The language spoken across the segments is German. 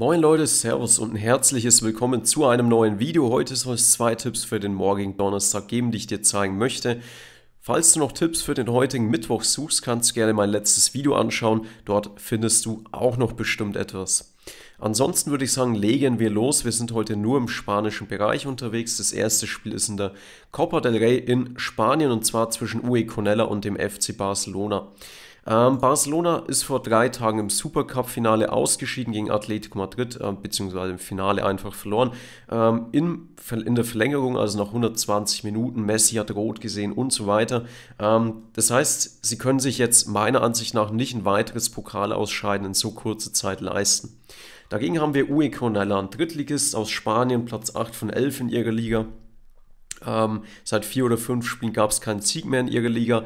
Moin Leute, Servus und ein herzliches Willkommen zu einem neuen Video. Heute soll es zwei Tipps für den morgigen Donnerstag geben, die ich dir zeigen möchte. Falls du noch Tipps für den heutigen Mittwoch suchst, kannst du gerne mein letztes Video anschauen. Dort findest du auch noch bestimmt etwas. Ansonsten würde ich sagen, legen wir los. Wir sind heute nur im spanischen Bereich unterwegs. Das erste Spiel ist in der Copa del Rey in Spanien und zwar zwischen UE Conella und dem FC Barcelona. Ähm, Barcelona ist vor drei Tagen im Supercup-Finale ausgeschieden gegen Atletico Madrid, äh, beziehungsweise im Finale einfach verloren. Ähm, in, in, der Verlängerung, also nach 120 Minuten, Messi hat rot gesehen und so weiter. Ähm, das heißt, sie können sich jetzt meiner Ansicht nach nicht ein weiteres Pokalausscheiden in so kurzer Zeit leisten. Dagegen haben wir UE Corneland, Drittligist aus Spanien, Platz 8 von 11 in ihrer Liga. Ähm, seit vier oder fünf Spielen gab es keinen Sieg mehr in ihrer Liga.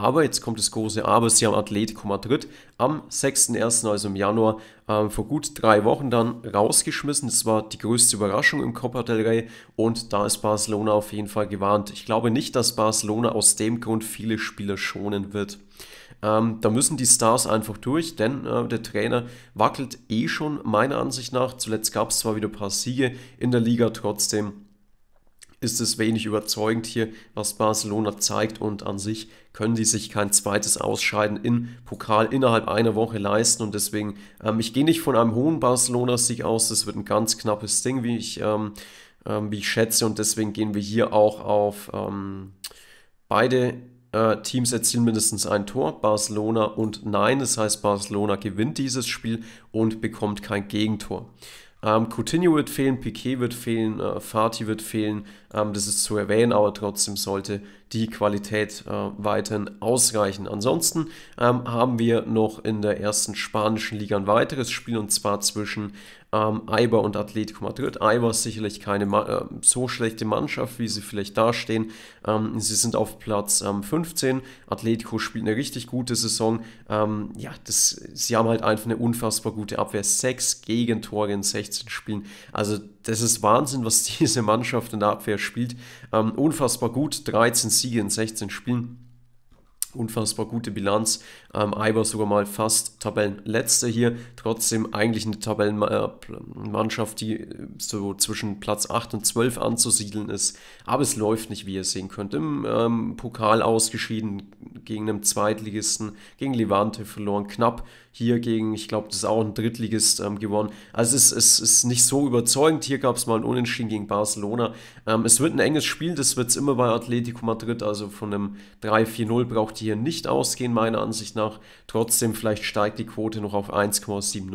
Aber, jetzt kommt das große Aber, sie haben Atletico Madrid am 6.1., also im Januar, ähm, vor gut drei Wochen dann rausgeschmissen. Das war die größte Überraschung im Copa del Rey und da ist Barcelona auf jeden Fall gewarnt. Ich glaube nicht, dass Barcelona aus dem Grund viele Spieler schonen wird. Ähm, da müssen die Stars einfach durch, denn äh, der Trainer wackelt eh schon meiner Ansicht nach. Zuletzt gab es zwar wieder ein paar Siege in der Liga, trotzdem ist es wenig überzeugend hier, was Barcelona zeigt und an sich können die sich kein zweites Ausscheiden im Pokal innerhalb einer Woche leisten und deswegen, ähm, ich gehe nicht von einem hohen Barcelona-Sieg aus, das wird ein ganz knappes Ding, wie ich, ähm, ähm, wie ich schätze und deswegen gehen wir hier auch auf ähm, beide äh, Teams erzielen mindestens ein Tor, Barcelona und nein, das heißt Barcelona gewinnt dieses Spiel und bekommt kein Gegentor. Ähm, Coutinho wird fehlen, Piquet wird fehlen, äh, Fati wird fehlen. Ähm, das ist zu erwähnen, aber trotzdem sollte die Qualität äh, weiterhin ausreichen. Ansonsten ähm, haben wir noch in der ersten spanischen Liga ein weiteres Spiel und zwar zwischen ähm, Eibar und Atletico Madrid. Eibar ist sicherlich keine äh, so schlechte Mannschaft, wie sie vielleicht dastehen. Ähm, sie sind auf Platz 15. Ähm, Atletico spielt eine richtig gute Saison. Ähm, ja, das, sie haben halt einfach eine unfassbar gute Abwehr. Sechs Gegentore in 16 16 Spielen. Also das ist Wahnsinn, was diese Mannschaft in der Abwehr spielt. Ähm, unfassbar gut, 13 Siege in 16 Spielen. Unfassbar gute Bilanz. Ähm, Eiber sogar mal fast Tabellenletzter hier. Trotzdem eigentlich eine Tabellenmannschaft, die äh, so zwischen Platz 8 und 12 anzusiedeln ist. Aber es läuft nicht, wie ihr sehen könnt. Im ähm, Pokal ausgeschieden, gegen einen Zweitligisten, gegen Levante verloren, knapp hier gegen, ich glaube, das ist auch ein Drittligist ähm, gewonnen. Also es, es ist nicht so überzeugend. Hier gab es mal ein Unentschieden gegen Barcelona. Ähm, es wird ein enges Spiel, das wird es immer bei Atletico Madrid. Also von einem 3-4-0 braucht ihr hier nicht ausgehen, meiner Ansicht nach. Trotzdem, vielleicht steigt die Quote noch auf 1,70.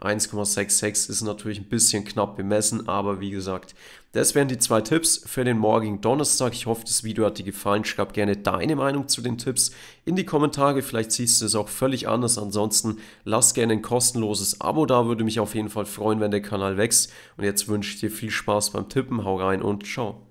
1,66 ist natürlich ein bisschen knapp bemessen, aber wie gesagt, das wären die zwei Tipps für den morgigen Donnerstag. Ich hoffe, das Video hat dir gefallen. Schreib gerne deine Meinung zu den Tipps ist, in die Kommentare. Vielleicht siehst du es auch völlig anders. Ansonsten lass gerne ein kostenloses Abo da. Würde mich auf jeden Fall freuen, wenn der Kanal wächst. Und jetzt wünsche ich dir viel Spaß beim Tippen. Hau rein und ciao.